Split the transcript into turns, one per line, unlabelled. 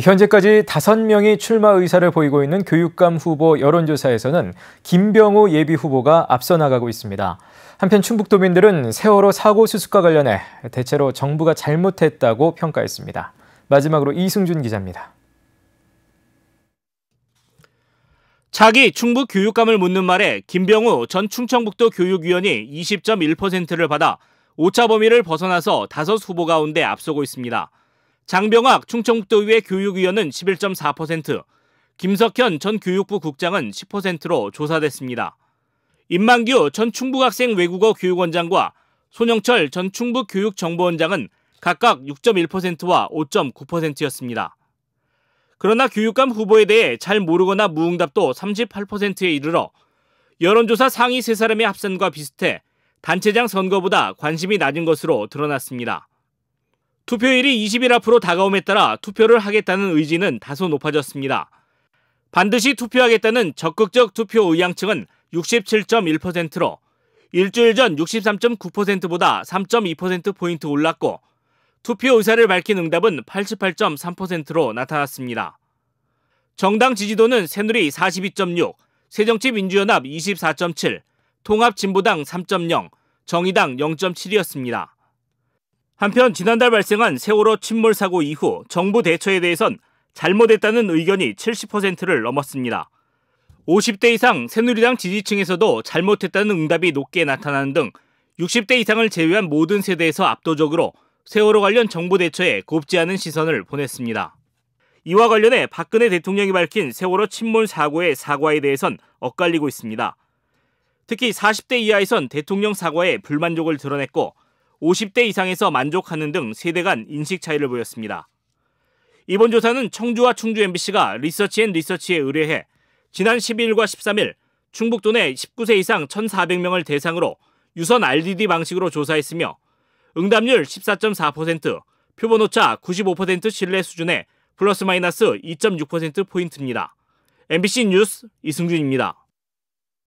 현재까지 5명이 출마 의사를 보이고 있는 교육감 후보 여론조사에서는 김병우 예비 후보가 앞서 나가고 있습니다. 한편 충북도민들은 세월호 사고 수습과 관련해 대체로 정부가 잘못했다고 평가했습니다. 마지막으로 이승준 기자입니다.
차기 충북 교육감을 묻는 말에 김병우 전 충청북도 교육위원이 20.1%를 받아 오차 범위를 벗어나서 다섯 후보 가운데 앞서고 있습니다. 장병학 충청북도의회 교육위원은 11.4%, 김석현 전 교육부 국장은 10%로 조사됐습니다. 임만규 전 충북학생 외국어 교육원장과 손영철 전 충북교육정보원장은 각각 6.1%와 5.9%였습니다. 그러나 교육감 후보에 대해 잘 모르거나 무응답도 38%에 이르러 여론조사 상위 세 사람의 합산과 비슷해 단체장 선거보다 관심이 낮은 것으로 드러났습니다. 투표일이 20일 앞으로 다가옴에 따라 투표를 하겠다는 의지는 다소 높아졌습니다. 반드시 투표하겠다는 적극적 투표 의향층은 67.1%로 일주일 전 63.9%보다 3.2%포인트 올랐고 투표 의사를 밝힌 응답은 88.3%로 나타났습니다. 정당 지지도는 새누리 42.6, 새정치민주연합 24.7, 통합진보당 3.0, 정의당 0.7이었습니다. 한편 지난달 발생한 세월호 침몰 사고 이후 정부 대처에 대해선 잘못했다는 의견이 70%를 넘었습니다. 50대 이상 새누리당 지지층에서도 잘못했다는 응답이 높게 나타나는 등 60대 이상을 제외한 모든 세대에서 압도적으로 세월호 관련 정부 대처에 곱지 않은 시선을 보냈습니다. 이와 관련해 박근혜 대통령이 밝힌 세월호 침몰 사고의 사과에 대해선 엇갈리고 있습니다. 특히 40대 이하에선 대통령 사과에 불만족을 드러냈고 50대 이상에서 만족하는 등 세대 간 인식 차이를 보였습니다. 이번 조사는 청주와 충주 MBC가 리서치 앤 리서치에 의뢰해 지난 12일과 13일 충북도 내 19세 이상 1,400명을 대상으로 유선 RDD 방식으로 조사했으며 응답률 14.4%, 표본 오차 95% 신뢰 수준의 플러스 마이너스 2.6%포인트입니다. MBC 뉴스 이승준입니다.